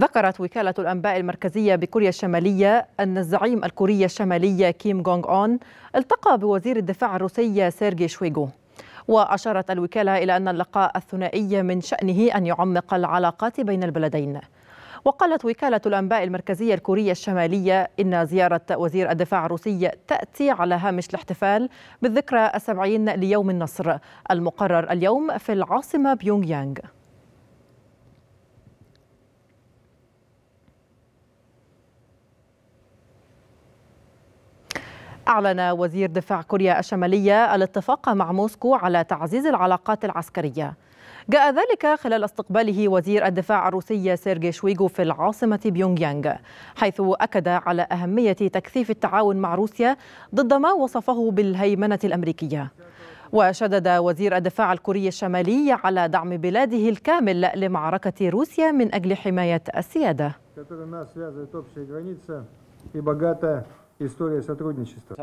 ذكرت وكالة الأنباء المركزية بكوريا الشمالية أن الزعيم الكوري الشمالي كيم جونغ أون التقى بوزير الدفاع الروسي سيرجي شويغو وأشارت الوكالة إلى أن اللقاء الثنائي من شأنه أن يعمق العلاقات بين البلدين وقالت وكالة الأنباء المركزية الكورية الشمالية إن زيارة وزير الدفاع الروسي تأتي على هامش الاحتفال بالذكرى السبعين ليوم النصر المقرر اليوم في العاصمة بيونغ يانغ أعلن وزير دفاع كوريا الشمالية الاتفاق مع موسكو على تعزيز العلاقات العسكرية جاء ذلك خلال استقباله وزير الدفاع الروسي سيرجي شويغو في العاصمة بيونغ يانغ حيث أكد على أهمية تكثيف التعاون مع روسيا ضد ما وصفه بالهيمنة الأمريكية وشدد وزير الدفاع الكوري الشمالي على دعم بلاده الكامل لمعركة روسيا من أجل حماية السيادة история сотрудничества.